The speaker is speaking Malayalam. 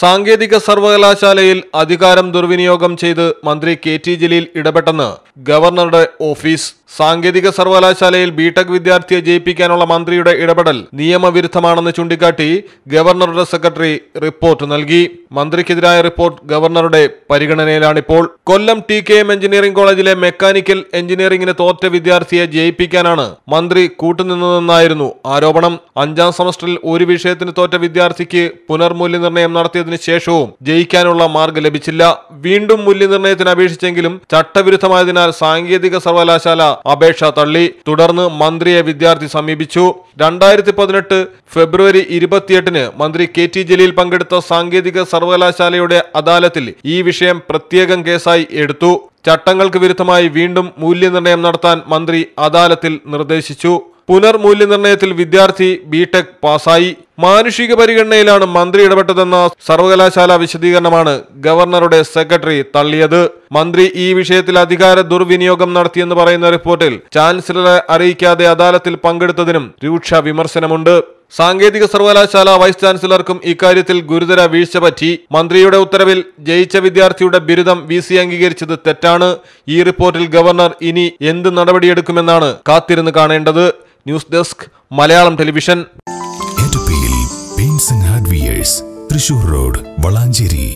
സാങ്കേതിക സർവകലാശാലയിൽ അധികാരം ദുർവിനിയോഗം ചെയ്ത് മന്ത്രി കെ ടി ജലീൽ ഇടപെട്ടെന്ന് ഗവർണറുടെ ഓഫീസ് സാങ്കേതിക സർവകലാശാലയിൽ ബിടെക് വിദ്യാർത്ഥിയെ ജയിപ്പിക്കാനുള്ള മന്ത്രിയുടെ ഇടപെടൽ നിയമവിരുദ്ധമാണെന്ന് ചൂണ്ടിക്കാട്ടി ഗവർണറുടെ സെക്രട്ടറി റിപ്പോർട്ട് നൽകി മന്ത്രിക്കെതിരായ റിപ്പോർട്ട് ഗവർണറുടെ പരിഗണനയിലാണിപ്പോൾ Kollam T K M engineering കോളേജിലെ മെക്കാനിക്കൽ എഞ്ചിനീയറിംഗിന് തോറ്റ വിദ്യാർത്ഥിയെ ജയിപ്പിക്കാനാണ് മന്ത്രി കൂട്ടുനിന്നതെന്നായിരുന്നു ആരോപണം അഞ്ചാം സെമസ്റ്ററിൽ ഒരു വിഷയത്തിന് തോറ്റ വിദ്യാർത്ഥിക്ക് പുനർമൂല്യനിർണ്ണയം നടത്തിയതിനു ശേഷവും ജയിക്കാനുള്ള മാർഗ്ഗ ലഭിച്ചില്ല വീണ്ടും മൂല്യനിർണ്ണയത്തിന് അപേക്ഷിച്ചെങ്കിലും ചട്ടവിരുദ്ധമായതിനാൽ സാങ്കേതിക സർവകലാശാല അപേക്ഷ തള്ളി തുടർന്ന് മന്ത്രിയെ വിദ്യാർത്ഥി സമീപിച്ചു രണ്ടായിരത്തി പതിനെട്ട് ഫെബ്രുവരി ഇരുപത്തിയെട്ടിന് മന്ത്രി കെ ടി ജലീൽ പങ്കെടുത്ത സാങ്കേതിക സർവകലാശാലയുടെ അദാലത്തിൽ ഈ വിഷയം പ്രത്യേകം കേസായി എടുത്തു ചട്ടങ്ങൾക്ക് വിരുദ്ധമായി വീണ്ടും മൂല്യനിർണ്ണയം നടത്താൻ മന്ത്രി അദാലത്തിൽ നിർദ്ദേശിച്ചു പുനർമൂല്യനിർണ്ണയത്തിൽ വിദ്യാർത്ഥി ബിടെക് പാസായി മാനുഷിക പരിഗണനയിലാണ് മന്ത്രി ഇടപെട്ടതെന്ന സർവകലാശാല വിശദീകരണമാണ് ഗവർണറുടെ സെക്രട്ടറി തള്ളിയത് മന്ത്രി ഈ വിഷയത്തിൽ അധികാര ദുർവിനിയോഗം നടത്തിയെന്ന് പറയുന്ന റിപ്പോർട്ടിൽ ചാൻസലറെ അറിയിക്കാതെ അദാലത്തിൽ പങ്കെടുത്തതിനും രൂക്ഷ വിമർശനമുണ്ട് സാങ്കേതിക സർവകലാശാല വൈസ് ചാൻസലർക്കും ഇക്കാര്യത്തിൽ ഗുരുതര വീഴ്ച പറ്റി മന്ത്രിയുടെ ഉത്തരവിൽ ജയിച്ച വിദ്യാർത്ഥിയുടെ ബിരുദം വി സി അംഗീകരിച്ചത് തെറ്റാണ് ഈ റിപ്പോർട്ടിൽ ഗവർണർ ഇനി എന്ത് നടപടിയെടുക്കുമെന്നാണ് കാത്തിരുന്ന് കാണേണ്ടത് news desk Malayalam television arms and hardwares Thrissur road Valanchery